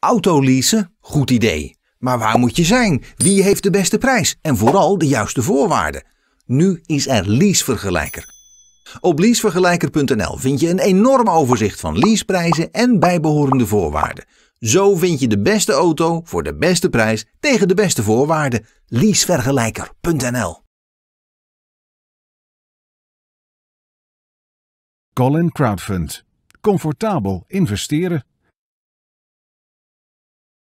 Auto leasen, goed idee. Maar waar moet je zijn? Wie heeft de beste prijs? En vooral de juiste voorwaarden. Nu is er Leasevergelijker. Op leasevergelijker.nl vind je een enorm overzicht van leaseprijzen en bijbehorende voorwaarden. Zo vind je de beste auto voor de beste prijs tegen de beste voorwaarden. Leasevergelijker.nl Colin Crowdfund. Comfortabel investeren.